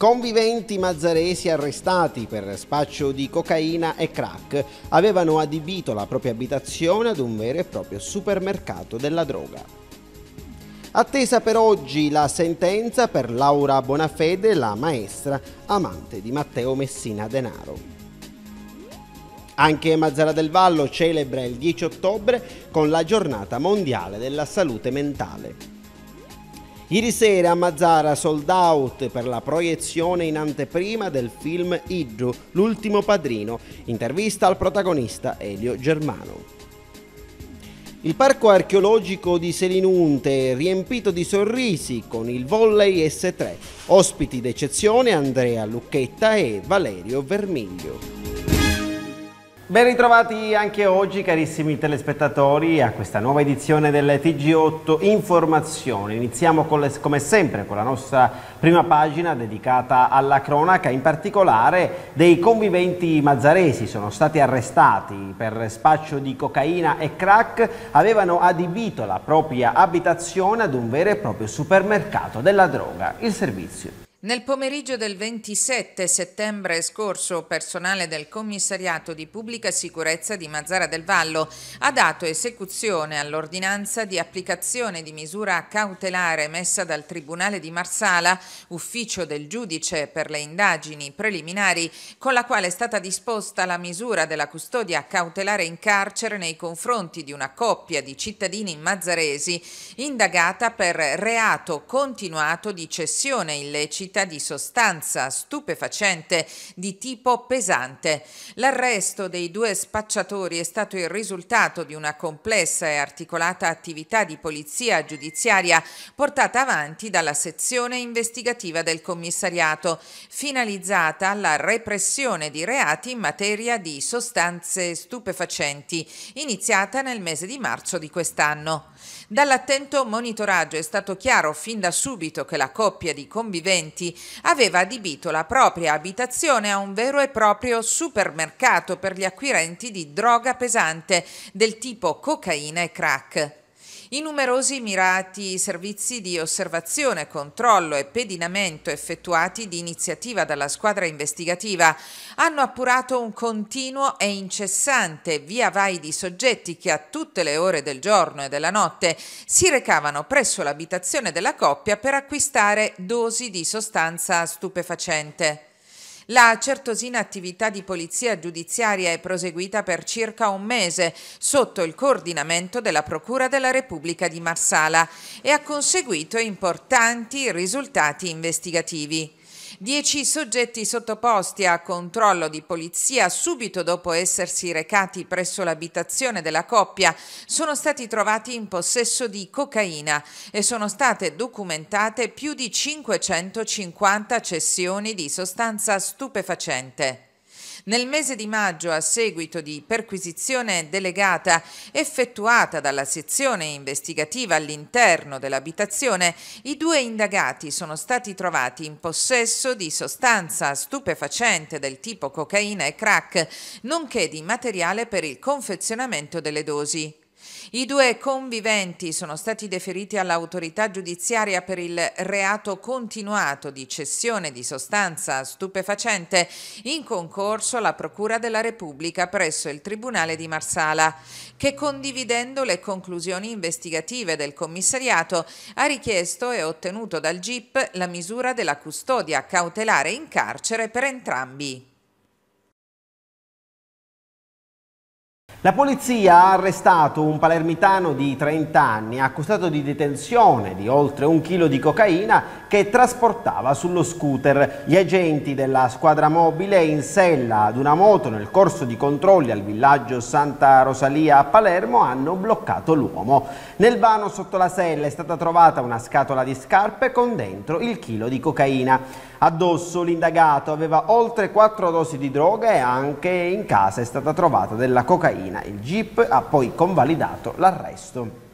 Conviventi mazzaresi arrestati per spaccio di cocaina e crack avevano adibito la propria abitazione ad un vero e proprio supermercato della droga. Attesa per oggi la sentenza per Laura Bonafede, la maestra amante di Matteo Messina Denaro. Anche Mazzara del Vallo celebra il 10 ottobre con la giornata mondiale della salute mentale. Ieri sera a Mazzara sold out per la proiezione in anteprima del film Iddu, l'ultimo padrino. Intervista al protagonista Elio Germano. Il parco archeologico di Selinunte è riempito di sorrisi con il volley S3. Ospiti d'eccezione Andrea Lucchetta e Valerio Vermiglio. Ben ritrovati anche oggi carissimi telespettatori a questa nuova edizione del TG8 Informazione. Iniziamo le, come sempre con la nostra prima pagina dedicata alla cronaca, in particolare dei conviventi mazzaresi sono stati arrestati per spaccio di cocaina e crack, avevano adibito la propria abitazione ad un vero e proprio supermercato della droga. Il servizio. Nel pomeriggio del 27 settembre scorso personale del Commissariato di Pubblica Sicurezza di Mazzara del Vallo ha dato esecuzione all'ordinanza di applicazione di misura cautelare emessa dal Tribunale di Marsala, ufficio del giudice per le indagini preliminari, con la quale è stata disposta la misura della custodia cautelare in carcere nei confronti di una coppia di cittadini mazzaresi indagata per reato continuato di cessione illecita l'uscita di sostanza stupefacente di tipo pesante. L'arresto dei due spacciatori è stato il risultato di una complessa e articolata attività di polizia giudiziaria portata avanti dalla sezione investigativa del commissariato, finalizzata alla repressione di reati in materia di sostanze stupefacenti, iniziata nel mese di marzo di quest'anno. Dall'attento monitoraggio è stato chiaro fin da subito che la coppia di conviventi aveva adibito la propria abitazione a un vero e proprio supermercato per gli acquirenti di droga pesante del tipo cocaina e crack. I numerosi mirati servizi di osservazione, controllo e pedinamento effettuati di iniziativa dalla squadra investigativa hanno appurato un continuo e incessante via vai di soggetti che a tutte le ore del giorno e della notte si recavano presso l'abitazione della coppia per acquistare dosi di sostanza stupefacente. La certosina attività di polizia giudiziaria è proseguita per circa un mese sotto il coordinamento della Procura della Repubblica di Marsala e ha conseguito importanti risultati investigativi. Dieci soggetti sottoposti a controllo di polizia subito dopo essersi recati presso l'abitazione della coppia sono stati trovati in possesso di cocaina e sono state documentate più di 550 cessioni di sostanza stupefacente. Nel mese di maggio, a seguito di perquisizione delegata effettuata dalla sezione investigativa all'interno dell'abitazione, i due indagati sono stati trovati in possesso di sostanza stupefacente del tipo cocaina e crack, nonché di materiale per il confezionamento delle dosi. I due conviventi sono stati deferiti all'autorità giudiziaria per il reato continuato di cessione di sostanza stupefacente in concorso alla Procura della Repubblica presso il Tribunale di Marsala, che condividendo le conclusioni investigative del commissariato ha richiesto e ottenuto dal GIP la misura della custodia cautelare in carcere per entrambi. La polizia ha arrestato un palermitano di 30 anni accusato di detenzione di oltre un chilo di cocaina che trasportava sullo scooter. Gli agenti della squadra mobile in sella ad una moto nel corso di controlli al villaggio Santa Rosalia a Palermo hanno bloccato l'uomo. Nel vano sotto la sella è stata trovata una scatola di scarpe con dentro il chilo di cocaina. Addosso l'indagato aveva oltre 4 dosi di droga e anche in casa è stata trovata della cocaina. Il GIP ha poi convalidato l'arresto.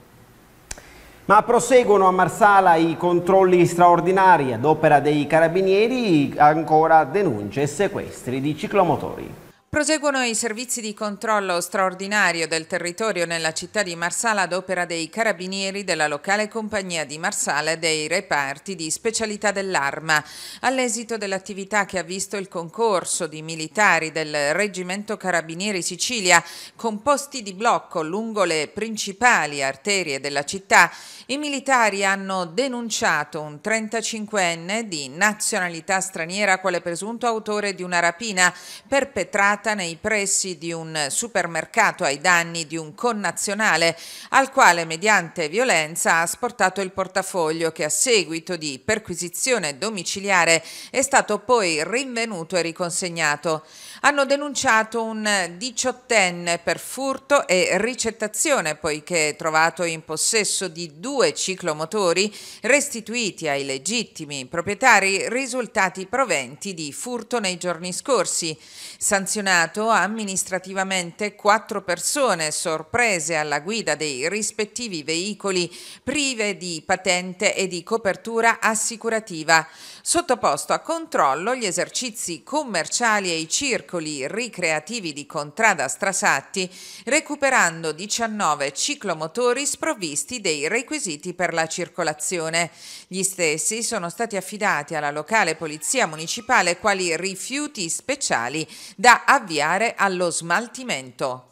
Ma proseguono a Marsala i controlli straordinari ad opera dei carabinieri, ancora denunce e sequestri di ciclomotori. Proseguono i servizi di controllo straordinario del territorio nella città di Marsala ad opera dei carabinieri della locale compagnia di Marsala e dei reparti di specialità dell'arma. All'esito dell'attività che ha visto il concorso di militari del Reggimento Carabinieri Sicilia con posti di blocco lungo le principali arterie della città, i militari hanno denunciato un 35enne di nazionalità straniera quale presunto autore di una rapina perpetrata scattata nei pressi di un supermercato ai danni di un connazionale al quale mediante violenza ha asportato il portafoglio che a seguito di perquisizione domiciliare è stato poi rinvenuto e riconsegnato. Hanno denunciato un diciottenne per furto e ricettazione poiché trovato in possesso di due ciclomotori restituiti ai legittimi proprietari risultati proventi di furto nei giorni scorsi. Sanzionato sanzionato amministrativamente quattro persone sorprese alla guida dei rispettivi veicoli prive di patente e di copertura assicurativa sottoposto a controllo gli esercizi commerciali e i circoli ricreativi di Contrada Strasatti, recuperando 19 ciclomotori sprovvisti dei requisiti per la circolazione. Gli stessi sono stati affidati alla locale polizia municipale quali rifiuti speciali da avviare allo smaltimento.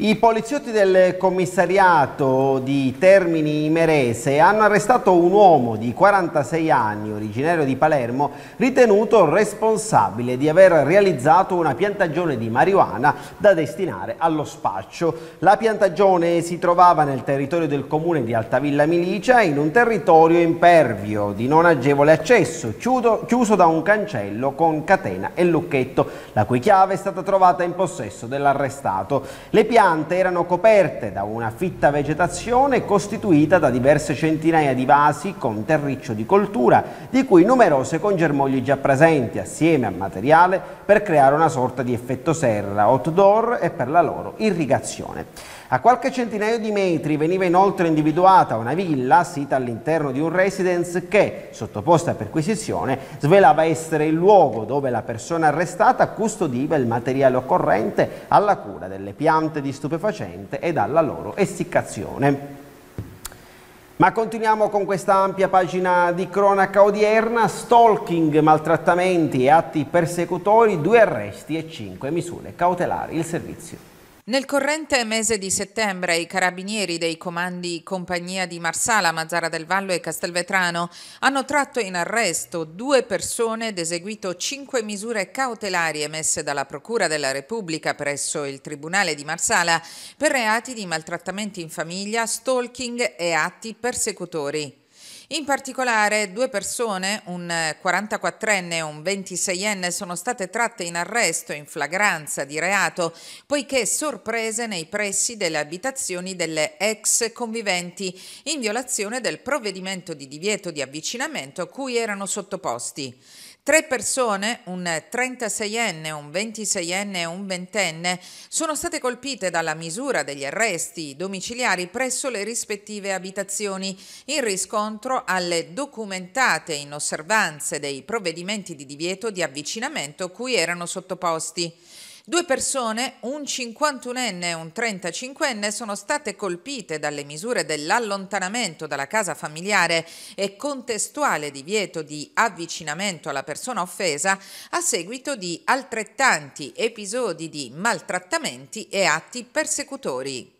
I poliziotti del commissariato di Termini Merese hanno arrestato un uomo di 46 anni, originario di Palermo, ritenuto responsabile di aver realizzato una piantagione di marijuana da destinare allo spaccio. La piantagione si trovava nel territorio del comune di Altavilla Milicia, in un territorio impervio, di non agevole accesso, chiuso da un cancello con catena e lucchetto, la cui chiave è stata trovata in possesso dell'arrestato. Le piante piante erano coperte da una fitta vegetazione costituita da diverse centinaia di vasi con terriccio di coltura, di cui numerose con germogli già presenti, assieme a materiale per creare una sorta di effetto serra outdoor e per la loro irrigazione. A qualche centinaio di metri veniva inoltre individuata una villa sita all'interno di un residence che, sottoposta a perquisizione, svelava essere il luogo dove la persona arrestata custodiva il materiale occorrente alla cura delle piante di stupefacente ed alla loro essiccazione. Ma continuiamo con questa ampia pagina di cronaca odierna, stalking, maltrattamenti e atti persecutori, due arresti e cinque misure cautelari. Il servizio. Nel corrente mese di settembre i carabinieri dei comandi Compagnia di Marsala, Mazzara del Vallo e Castelvetrano hanno tratto in arresto due persone ed eseguito cinque misure cautelari emesse dalla Procura della Repubblica presso il Tribunale di Marsala per reati di maltrattamenti in famiglia, stalking e atti persecutori. In particolare due persone, un 44enne e un 26enne, sono state tratte in arresto in flagranza di reato poiché sorprese nei pressi delle abitazioni delle ex conviventi in violazione del provvedimento di divieto di avvicinamento a cui erano sottoposti. Tre persone, un 36enne, un 26enne e un 20enne, sono state colpite dalla misura degli arresti domiciliari presso le rispettive abitazioni in riscontro alle documentate inosservanze dei provvedimenti di divieto di avvicinamento cui erano sottoposti. Due persone, un 51enne e un 35enne, sono state colpite dalle misure dell'allontanamento dalla casa familiare e contestuale divieto di avvicinamento alla persona offesa a seguito di altrettanti episodi di maltrattamenti e atti persecutori.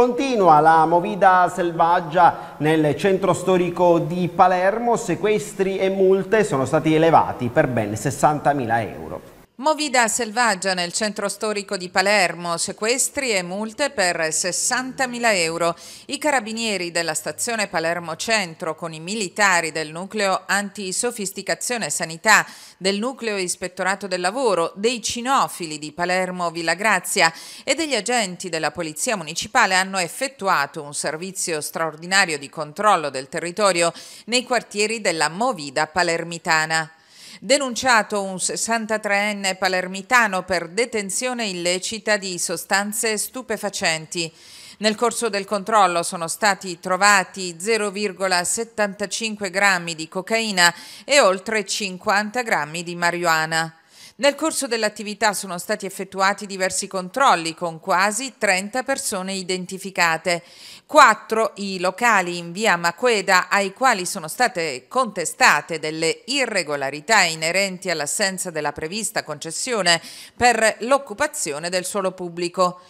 Continua la movida selvaggia nel centro storico di Palermo, sequestri e multe sono stati elevati per ben 60.000 euro. Movida selvaggia nel centro storico di Palermo, sequestri e multe per 60.000 euro. I carabinieri della stazione Palermo Centro con i militari del nucleo antisofisticazione sanità, del nucleo ispettorato del lavoro, dei cinofili di Palermo Villa Grazia e degli agenti della polizia municipale hanno effettuato un servizio straordinario di controllo del territorio nei quartieri della Movida palermitana. Denunciato un 63enne palermitano per detenzione illecita di sostanze stupefacenti. Nel corso del controllo sono stati trovati 0,75 grammi di cocaina e oltre 50 grammi di marijuana. Nel corso dell'attività sono stati effettuati diversi controlli con quasi 30 persone identificate, 4 i locali in via Maqueda ai quali sono state contestate delle irregolarità inerenti all'assenza della prevista concessione per l'occupazione del suolo pubblico.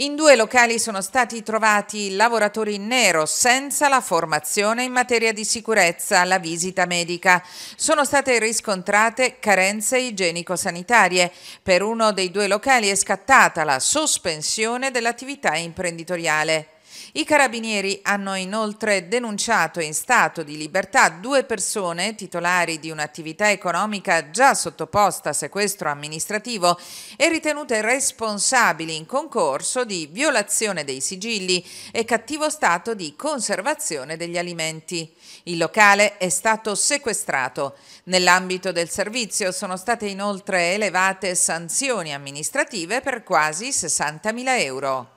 In due locali sono stati trovati lavoratori in nero senza la formazione in materia di sicurezza alla visita medica. Sono state riscontrate carenze igienico-sanitarie. Per uno dei due locali è scattata la sospensione dell'attività imprenditoriale. I carabinieri hanno inoltre denunciato in stato di libertà due persone titolari di un'attività economica già sottoposta a sequestro amministrativo e ritenute responsabili in concorso di violazione dei sigilli e cattivo stato di conservazione degli alimenti. Il locale è stato sequestrato. Nell'ambito del servizio sono state inoltre elevate sanzioni amministrative per quasi 60.000 euro.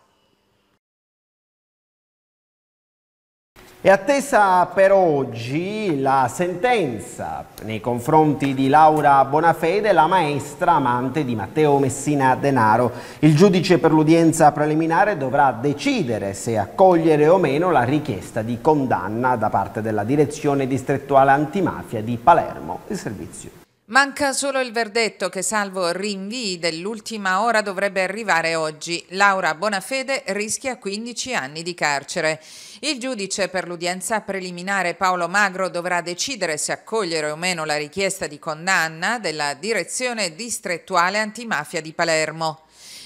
È attesa per oggi la sentenza nei confronti di Laura Bonafede, la maestra amante di Matteo Messina Denaro. Il giudice per l'udienza preliminare dovrà decidere se accogliere o meno la richiesta di condanna da parte della direzione distrettuale antimafia di Palermo. Il servizio Manca solo il verdetto che salvo rinvii dell'ultima ora dovrebbe arrivare oggi. Laura Bonafede rischia 15 anni di carcere. Il giudice per l'udienza preliminare Paolo Magro dovrà decidere se accogliere o meno la richiesta di condanna della direzione distrettuale antimafia di Palermo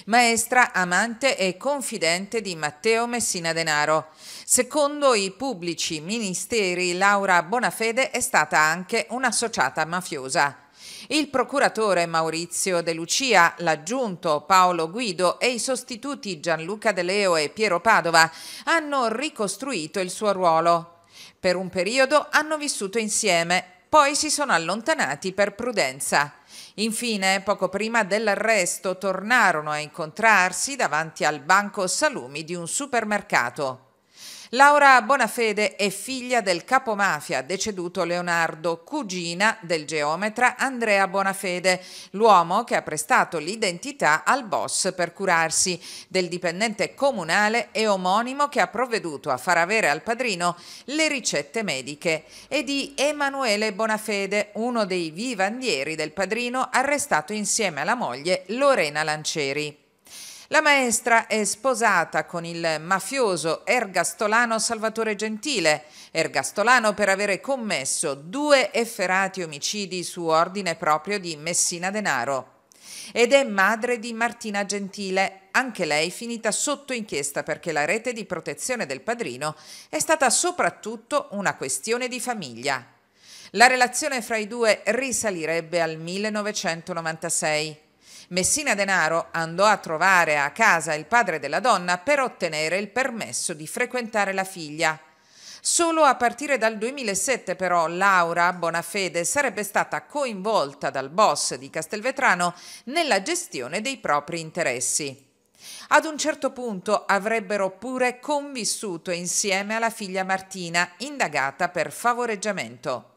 maestra, amante e confidente di Matteo Messina Denaro. Secondo i pubblici ministeri, Laura Bonafede è stata anche un'associata mafiosa. Il procuratore Maurizio De Lucia, l'aggiunto Paolo Guido e i sostituti Gianluca De Leo e Piero Padova hanno ricostruito il suo ruolo. Per un periodo hanno vissuto insieme, poi si sono allontanati per prudenza. Infine, poco prima dell'arresto, tornarono a incontrarsi davanti al banco salumi di un supermercato. Laura Bonafede è figlia del capomafia deceduto Leonardo, cugina del geometra Andrea Bonafede, l'uomo che ha prestato l'identità al boss per curarsi, del dipendente comunale e omonimo che ha provveduto a far avere al padrino le ricette mediche, e di Emanuele Bonafede, uno dei vivandieri del padrino arrestato insieme alla moglie Lorena Lanceri. La maestra è sposata con il mafioso ergastolano Salvatore Gentile, ergastolano per avere commesso due efferati omicidi su ordine proprio di Messina Denaro. Ed è madre di Martina Gentile, anche lei finita sotto inchiesta perché la rete di protezione del padrino è stata soprattutto una questione di famiglia. La relazione fra i due risalirebbe al 1996. Messina Denaro andò a trovare a casa il padre della donna per ottenere il permesso di frequentare la figlia. Solo a partire dal 2007 però Laura Bonafede sarebbe stata coinvolta dal boss di Castelvetrano nella gestione dei propri interessi. Ad un certo punto avrebbero pure convissuto insieme alla figlia Martina, indagata per favoreggiamento.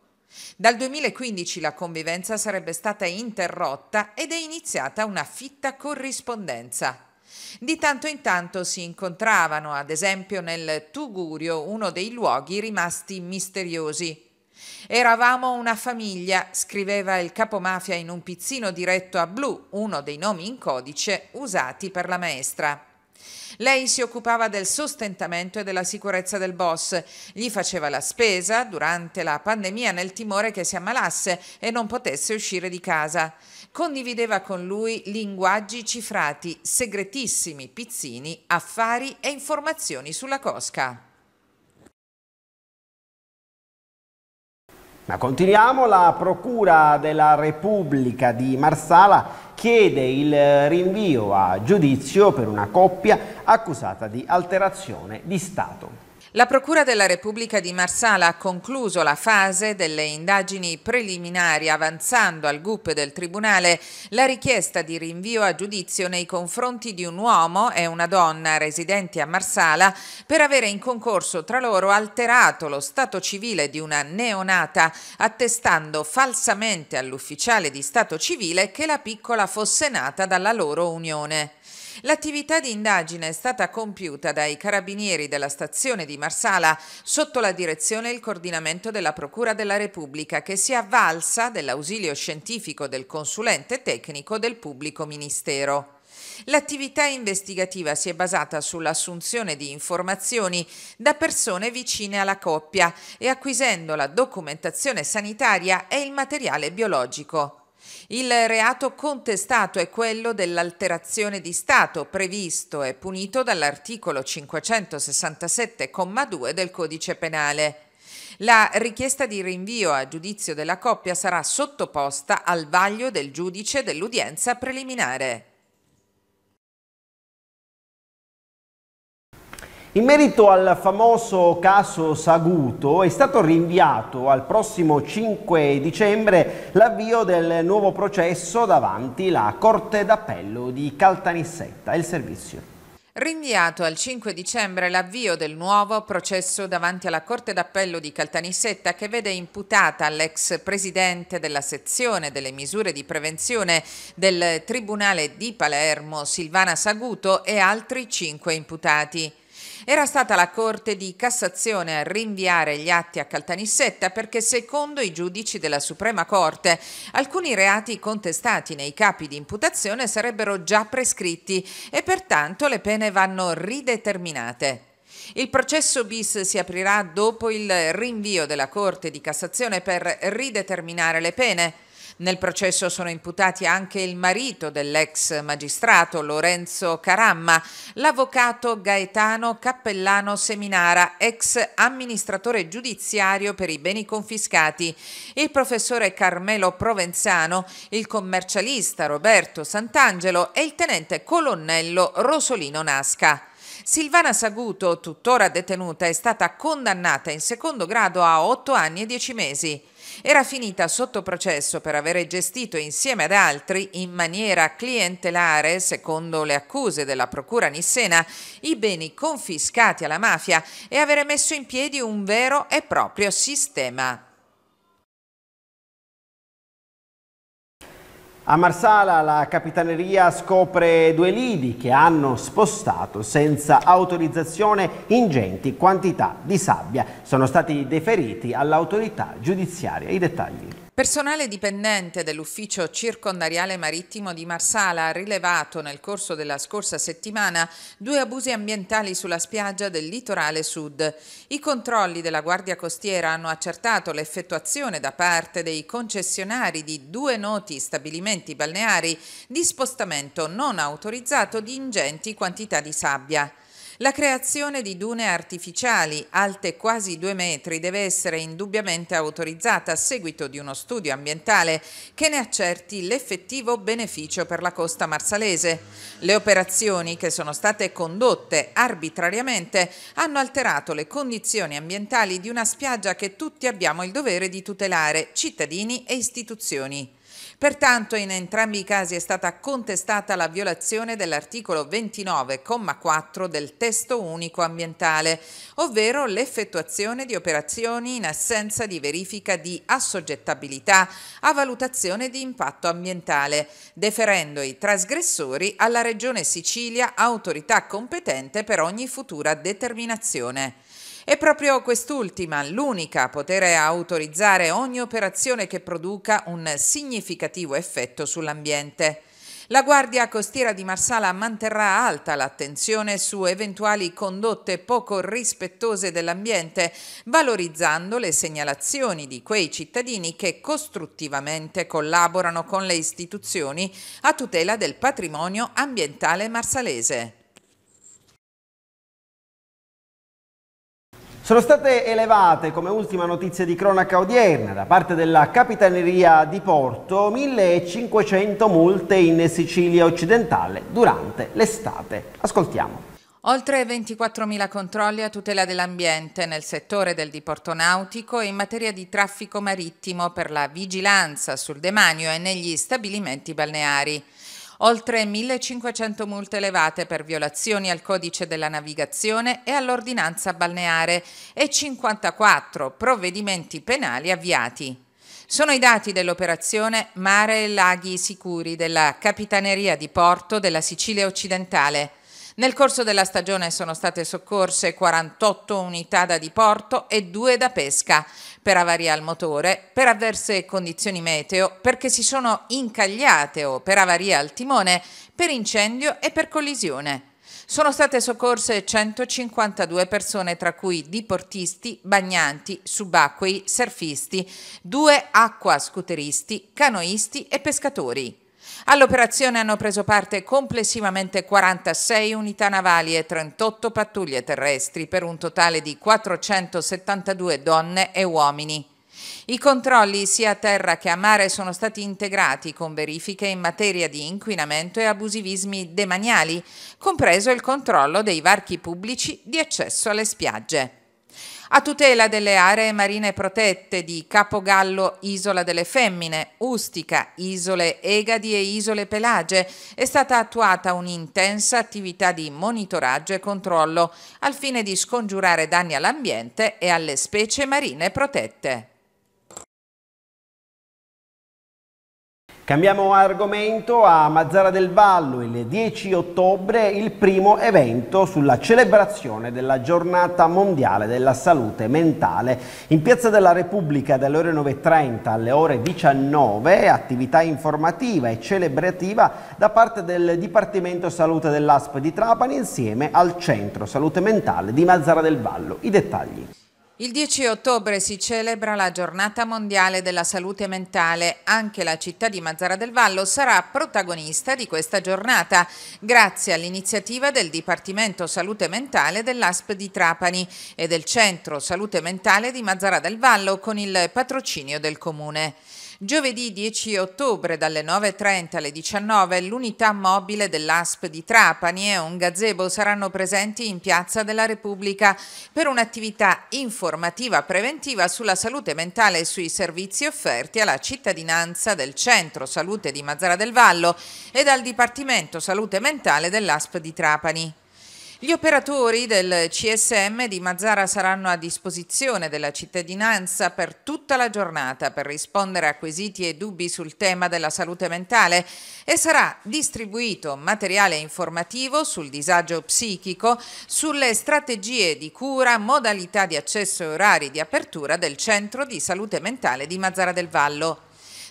Dal 2015 la convivenza sarebbe stata interrotta ed è iniziata una fitta corrispondenza. Di tanto in tanto si incontravano, ad esempio nel Tugurio, uno dei luoghi rimasti misteriosi. Eravamo una famiglia, scriveva il capomafia in un pizzino diretto a Blu, uno dei nomi in codice usati per la maestra. Lei si occupava del sostentamento e della sicurezza del boss, gli faceva la spesa durante la pandemia nel timore che si ammalasse e non potesse uscire di casa. Condivideva con lui linguaggi cifrati, segretissimi, pizzini, affari e informazioni sulla cosca. Ma continuiamo, la Procura della Repubblica di Marsala chiede il rinvio a giudizio per una coppia accusata di alterazione di Stato. La Procura della Repubblica di Marsala ha concluso la fase delle indagini preliminari avanzando al GUP del Tribunale la richiesta di rinvio a giudizio nei confronti di un uomo e una donna residenti a Marsala per avere in concorso tra loro alterato lo stato civile di una neonata attestando falsamente all'ufficiale di stato civile che la piccola fosse nata dalla loro unione. L'attività di indagine è stata compiuta dai carabinieri della stazione di Marsala sotto la direzione e il coordinamento della Procura della Repubblica che si è avvalsa dell'ausilio scientifico del consulente tecnico del pubblico ministero. L'attività investigativa si è basata sull'assunzione di informazioni da persone vicine alla coppia e acquisendo la documentazione sanitaria e il materiale biologico. Il reato contestato è quello dell'alterazione di Stato, previsto e punito dall'articolo 567,2 del Codice Penale. La richiesta di rinvio a giudizio della coppia sarà sottoposta al vaglio del giudice dell'udienza preliminare. In merito al famoso caso Saguto è stato rinviato al prossimo 5 dicembre l'avvio del nuovo processo davanti la Corte d'Appello di Caltanissetta. Il servizio. Rinviato al 5 dicembre l'avvio del nuovo processo davanti alla Corte d'Appello di Caltanissetta che vede imputata l'ex presidente della sezione delle misure di prevenzione del Tribunale di Palermo Silvana Saguto e altri cinque imputati. Era stata la Corte di Cassazione a rinviare gli atti a Caltanissetta perché secondo i giudici della Suprema Corte alcuni reati contestati nei capi di imputazione sarebbero già prescritti e pertanto le pene vanno rideterminate. Il processo bis si aprirà dopo il rinvio della Corte di Cassazione per rideterminare le pene. Nel processo sono imputati anche il marito dell'ex magistrato Lorenzo Caramma, l'avvocato Gaetano Cappellano Seminara, ex amministratore giudiziario per i beni confiscati, il professore Carmelo Provenzano, il commercialista Roberto Sant'Angelo e il tenente colonnello Rosolino Nasca. Silvana Saguto, tuttora detenuta, è stata condannata in secondo grado a otto anni e dieci mesi era finita sotto processo per avere gestito insieme ad altri in maniera clientelare, secondo le accuse della procura nissena, i beni confiscati alla mafia e avere messo in piedi un vero e proprio sistema A Marsala la capitaneria scopre due lidi che hanno spostato senza autorizzazione ingenti quantità di sabbia. Sono stati deferiti all'autorità giudiziaria. I dettagli. Personale dipendente dell'ufficio circondariale marittimo di Marsala ha rilevato nel corso della scorsa settimana due abusi ambientali sulla spiaggia del litorale sud. I controlli della Guardia Costiera hanno accertato l'effettuazione da parte dei concessionari di due noti stabilimenti balneari di spostamento non autorizzato di ingenti quantità di sabbia. La creazione di dune artificiali alte quasi due metri deve essere indubbiamente autorizzata a seguito di uno studio ambientale che ne accerti l'effettivo beneficio per la costa marsalese. Le operazioni che sono state condotte arbitrariamente hanno alterato le condizioni ambientali di una spiaggia che tutti abbiamo il dovere di tutelare, cittadini e istituzioni. Pertanto in entrambi i casi è stata contestata la violazione dell'articolo 29,4 del testo unico ambientale, ovvero l'effettuazione di operazioni in assenza di verifica di assoggettabilità a valutazione di impatto ambientale, deferendo i trasgressori alla Regione Sicilia autorità competente per ogni futura determinazione. È proprio quest'ultima l'unica a poter autorizzare ogni operazione che produca un significativo effetto sull'ambiente. La Guardia Costiera di Marsala manterrà alta l'attenzione su eventuali condotte poco rispettose dell'ambiente, valorizzando le segnalazioni di quei cittadini che costruttivamente collaborano con le istituzioni a tutela del patrimonio ambientale marsalese. Sono state elevate come ultima notizia di cronaca odierna da parte della Capitaneria di Porto 1500 multe in Sicilia occidentale durante l'estate. Ascoltiamo. Oltre 24.000 controlli a tutela dell'ambiente nel settore del diporto nautico e in materia di traffico marittimo per la vigilanza sul demanio e negli stabilimenti balneari oltre 1500 multe elevate per violazioni al codice della navigazione e all'ordinanza balneare e 54 provvedimenti penali avviati. Sono i dati dell'operazione Mare e Laghi Sicuri della Capitaneria di Porto della Sicilia occidentale. Nel corso della stagione sono state soccorse 48 unità da diporto e 2 da pesca per avaria al motore, per avverse condizioni meteo, perché si sono incagliate o per avaria al timone, per incendio e per collisione. Sono state soccorse 152 persone, tra cui diportisti, bagnanti, subacquei, surfisti, due acquascuteristi, canoisti e pescatori. All'operazione hanno preso parte complessivamente 46 unità navali e 38 pattuglie terrestri per un totale di 472 donne e uomini. I controlli sia a terra che a mare sono stati integrati con verifiche in materia di inquinamento e abusivismi demaniali, compreso il controllo dei varchi pubblici di accesso alle spiagge a tutela delle aree marine protette di Capogallo, Isola delle Femmine, Ustica, Isole Egadi e Isole Pelage, è stata attuata un'intensa attività di monitoraggio e controllo al fine di scongiurare danni all'ambiente e alle specie marine protette. Cambiamo argomento a Mazzara del Vallo, il 10 ottobre il primo evento sulla celebrazione della giornata mondiale della salute mentale. In Piazza della Repubblica dalle ore 9.30 alle ore 19 attività informativa e celebrativa da parte del Dipartimento Salute dell'ASP di Trapani insieme al Centro Salute Mentale di Mazzara del Vallo. I dettagli. Il 10 ottobre si celebra la giornata mondiale della salute mentale. Anche la città di Mazzara del Vallo sarà protagonista di questa giornata, grazie all'iniziativa del Dipartimento Salute Mentale dell'ASP di Trapani e del Centro Salute Mentale di Mazzara del Vallo con il patrocinio del Comune. Giovedì 10 ottobre dalle 9.30 alle 19 l'unità mobile dell'ASP di Trapani e un gazebo saranno presenti in Piazza della Repubblica per un'attività informativa preventiva sulla salute mentale e sui servizi offerti alla cittadinanza del Centro Salute di Mazzara del Vallo e dal Dipartimento Salute Mentale dell'ASP di Trapani. Gli operatori del CSM di Mazzara saranno a disposizione della cittadinanza per tutta la giornata per rispondere a quesiti e dubbi sul tema della salute mentale e sarà distribuito materiale informativo sul disagio psichico, sulle strategie di cura, modalità di accesso e orari di apertura del Centro di Salute Mentale di Mazzara del Vallo.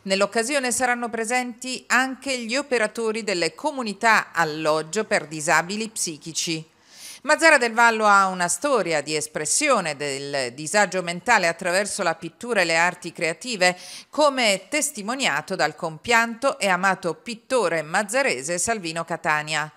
Nell'occasione saranno presenti anche gli operatori delle comunità alloggio per disabili psichici. Mazzara del Vallo ha una storia di espressione del disagio mentale attraverso la pittura e le arti creative, come testimoniato dal compianto e amato pittore mazzarese Salvino Catania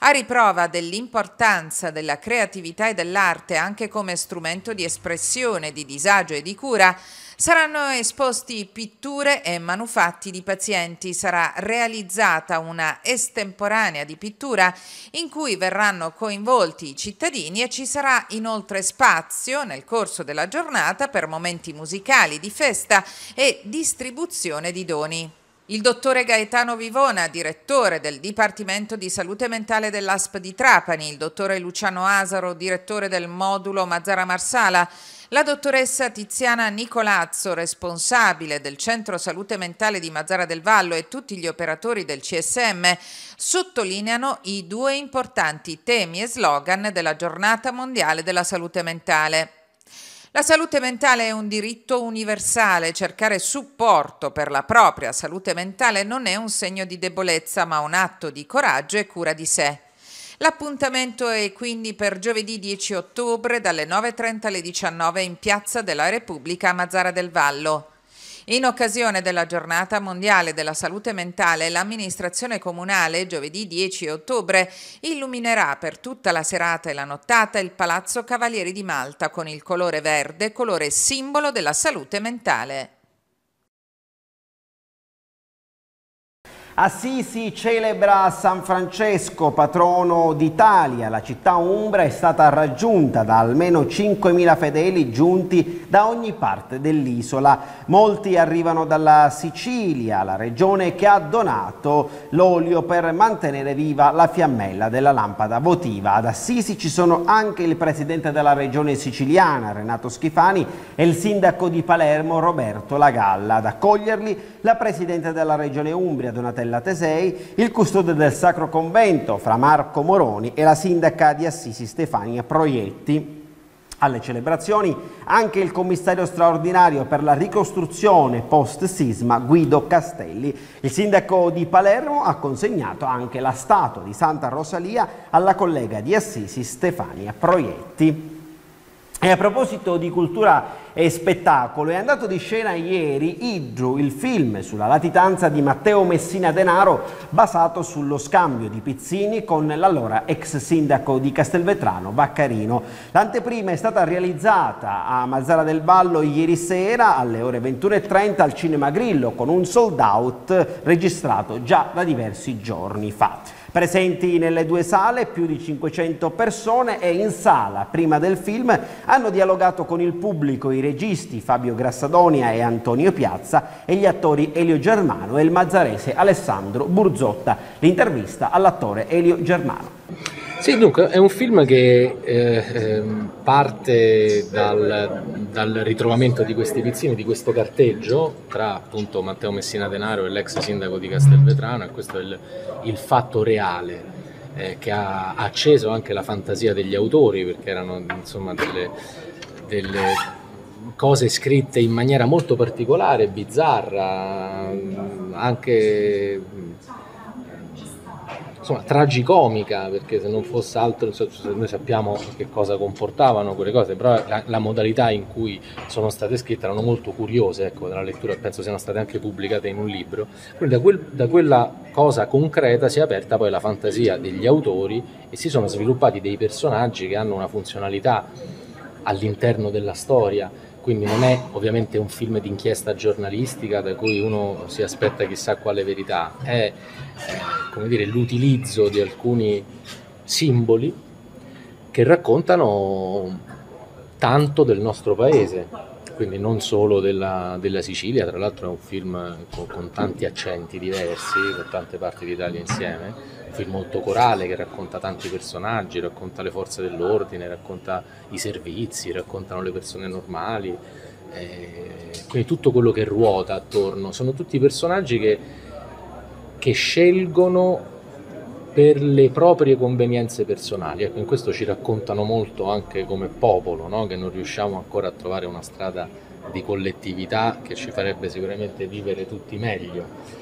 a riprova dell'importanza della creatività e dell'arte anche come strumento di espressione, di disagio e di cura, Saranno esposti pitture e manufatti di pazienti, sarà realizzata una estemporanea di pittura in cui verranno coinvolti i cittadini e ci sarà inoltre spazio nel corso della giornata per momenti musicali di festa e distribuzione di doni. Il dottore Gaetano Vivona, direttore del Dipartimento di Salute Mentale dell'ASP di Trapani, il dottore Luciano Asaro, direttore del modulo Mazzara Marsala, la dottoressa Tiziana Nicolazzo, responsabile del Centro Salute Mentale di Mazzara del Vallo e tutti gli operatori del CSM, sottolineano i due importanti temi e slogan della Giornata Mondiale della Salute Mentale. La salute mentale è un diritto universale, cercare supporto per la propria salute mentale non è un segno di debolezza ma un atto di coraggio e cura di sé. L'appuntamento è quindi per giovedì 10 ottobre dalle 9.30 alle 19 in Piazza della Repubblica a Mazzara del Vallo. In occasione della giornata mondiale della salute mentale, l'amministrazione comunale giovedì 10 ottobre illuminerà per tutta la serata e la nottata il Palazzo Cavalieri di Malta con il colore verde, colore simbolo della salute mentale. Assisi celebra San Francesco, patrono d'Italia. La città umbra è stata raggiunta da almeno 5.000 fedeli giunti da ogni parte dell'isola. Molti arrivano dalla Sicilia, la regione che ha donato l'olio per mantenere viva la fiammella della lampada votiva. Ad Assisi ci sono anche il presidente della regione siciliana, Renato Schifani, e il sindaco di Palermo, Roberto Lagalla. Ad accoglierli la presidente della regione Umbria, Donatella della Tesei, il custode del Sacro Convento, fra Marco Moroni, e la sindaca di Assisi Stefania Proietti. Alle celebrazioni anche il commissario straordinario per la ricostruzione post-sisma Guido Castelli. Il sindaco di Palermo ha consegnato anche la statua di Santa Rosalia alla collega di Assisi Stefania Proietti. E a proposito di cultura e spettacolo. È andato di scena ieri Idru, il film sulla latitanza di Matteo Messina Denaro, basato sullo scambio di Pizzini con l'allora ex sindaco di Castelvetrano, Vaccarino. L'anteprima è stata realizzata a Mazzara del Vallo ieri sera alle ore 21.30 al Cinema Grillo con un sold out registrato già da diversi giorni fa. Presenti nelle due sale più di 500 persone e in sala, prima del film, hanno dialogato con il pubblico i registi Fabio Grassadonia e Antonio Piazza e gli attori Elio Germano e il mazzarese Alessandro Burzotta. L'intervista all'attore Elio Germano. Sì, dunque, è un film che eh, ehm, parte dal, dal, ritrovamento di questi pizzini, di questo carteggio tra appunto Matteo Messina Denaro e l'ex sindaco di Castelvetrano, e questo è il, il fatto reale eh, che ha acceso anche la fantasia degli autori, perché erano insomma delle, delle cose scritte in maniera molto particolare, bizzarra, anche insomma, tragicomica, perché se non fosse altro noi sappiamo che cosa comportavano quelle cose, però la, la modalità in cui sono state scritte erano molto curiose, ecco, dalla lettura penso siano state anche pubblicate in un libro, quindi da, quel, da quella cosa concreta si è aperta poi la fantasia degli autori e si sono sviluppati dei personaggi che hanno una funzionalità all'interno della storia quindi non è ovviamente un film d'inchiesta giornalistica da cui uno si aspetta chissà quale verità, è eh, dire, l'utilizzo di alcuni simboli che raccontano tanto del nostro paese quindi non solo della, della Sicilia, tra l'altro è un film con, con, tanti accenti diversi, con tante parti d'Italia insieme, un film molto corale che racconta tanti personaggi, racconta le forze dell'ordine, racconta i servizi, raccontano le persone normali, eh, quindi tutto quello che ruota attorno, sono tutti personaggi che, che scelgono per le proprie convenienze personali. Ecco, in questo ci raccontano molto anche come popolo, no? che non riusciamo ancora a trovare una strada di collettività che ci farebbe sicuramente vivere tutti meglio.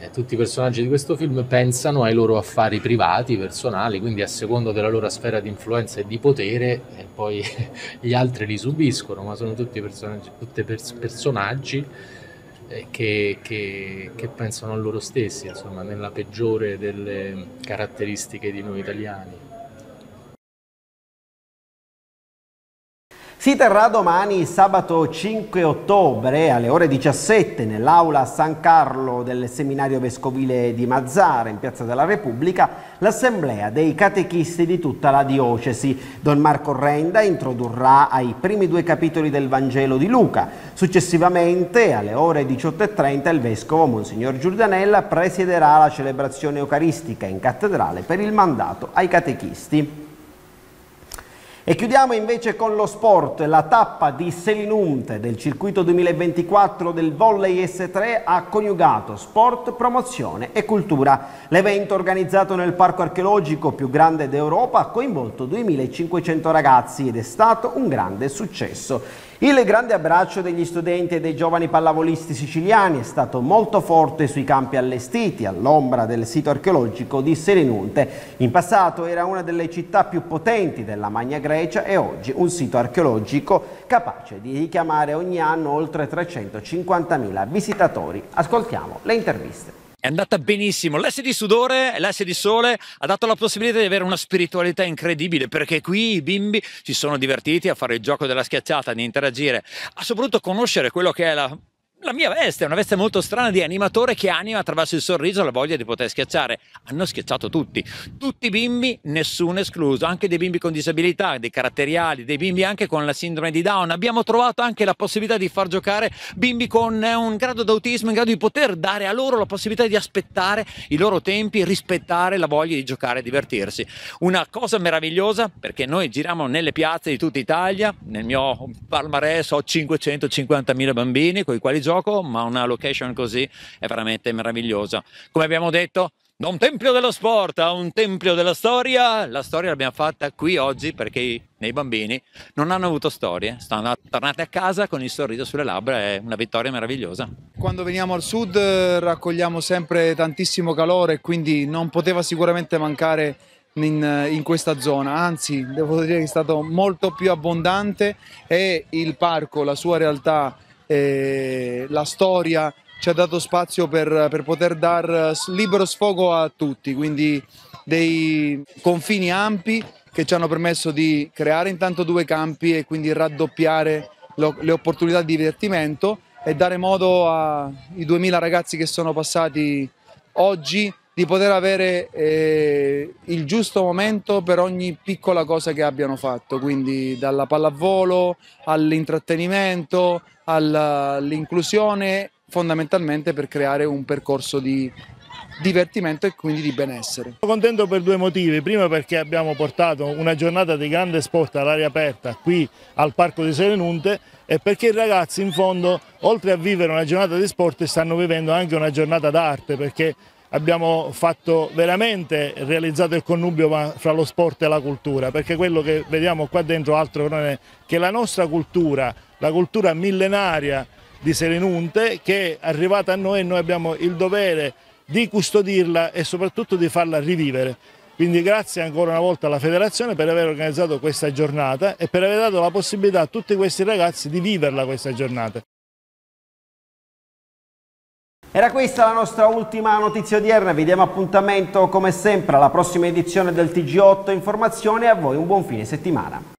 Eh, tutti i personaggi di questo film pensano ai loro affari privati, personali, quindi a secondo della loro sfera di influenza e di potere, eh, poi gli altri li subiscono, ma sono tutti personaggi, pers- personaggi eh, che, che, che, pensano a loro stessi, insomma, nella peggiore delle caratteristiche di noi italiani. Si terrà domani sabato 5 ottobre alle ore 17 nell'aula San Carlo del seminario vescovile di Mazzara in Piazza della Repubblica l'assemblea dei catechisti di tutta la diocesi. Don Marco Renda introdurrà ai primi due capitoli del Vangelo di Luca. Successivamente alle ore 18.30 il vescovo Monsignor Giordanella presiederà la celebrazione eucaristica in cattedrale per il mandato ai catechisti. E chiudiamo invece con lo sport, la tappa di Selinunte del circuito 2024 del Volley S3 ha coniugato sport, promozione e cultura. L'evento organizzato nel parco archeologico più grande d'Europa ha coinvolto 2500 ragazzi ed è stato un grande successo. Il grande abbraccio degli studenti e dei giovani pallavolisti siciliani è stato molto forte sui campi allestiti all'ombra del sito archeologico di Serenunte. In passato era una delle città più potenti della Magna Grecia e oggi un sito archeologico capace di richiamare ogni anno oltre 350.000 visitatori. Ascoltiamo le interviste. È andata benissimo. L'S di sudore, l'S di sole ha dato la possibilità di avere una spiritualità incredibile perché qui i bimbi si sono divertiti a fare il gioco della schiacciata, di interagire, a soprattutto conoscere quello che è la la mia veste è una veste molto strana di animatore che anima attraverso il sorriso la voglia di poter schiacciare. Hanno schiacciato tutti, tutti i bimbi, nessuno escluso, anche dei bimbi con disabilità, dei caratteriali, dei bimbi anche con la sindrome di Down. Abbiamo trovato anche la possibilità di far giocare bimbi con eh, un grado d'autismo in grado di poter dare a loro la possibilità di aspettare i loro tempi, rispettare la voglia di giocare e divertirsi. Una cosa meravigliosa perché noi giriamo nelle piazze di tutta Italia, nel mio palmarès ho 550.000 bambini con i quali gioco, ma una location così è veramente meravigliosa. Come abbiamo detto, da un tempio dello sport a un tempio della storia, la storia l'abbiamo fatta qui oggi perché nei bambini non hanno avuto storie, sono tornati a casa con il sorriso sulle labbra, è una vittoria meravigliosa. Quando veniamo al sud eh, raccogliamo sempre tantissimo calore, quindi non poteva sicuramente mancare in, eh, in, questa zona, anzi devo dire che è stato molto più abbondante e il parco, la sua realtà eh, la storia ci ha dato spazio per, per poter dar eh, libero sfogo a tutti, quindi dei confini ampi che ci hanno permesso di creare intanto due campi e quindi raddoppiare lo, le opportunità di divertimento e dare modo ai 2000 ragazzi che sono passati oggi di poter avere eh, il giusto momento per ogni piccola cosa che abbiano fatto, quindi dalla pallavolo all'intrattenimento, all'inclusione, fondamentalmente per creare un percorso di divertimento e quindi di benessere. Sono contento per due motivi, primo perché abbiamo portato una giornata di grande sport all'aria aperta qui al Parco di Serenunte e perché i ragazzi in fondo oltre a vivere una giornata di sport stanno vivendo anche una giornata d'arte perché abbiamo fatto veramente, realizzato il connubio fra lo sport e la cultura, perché quello che vediamo qua dentro altro non è che la nostra cultura, la cultura millenaria di Serenunte che è arrivata a noi e noi abbiamo il dovere di custodirla e soprattutto di farla rivivere. Quindi grazie ancora una volta alla federazione per aver organizzato questa giornata e per aver dato la possibilità a tutti questi ragazzi di viverla questa giornata. Era questa la nostra ultima notizia odierna, vi diamo appuntamento come sempre alla prossima edizione del TG8 Informazione e a voi un buon fine settimana.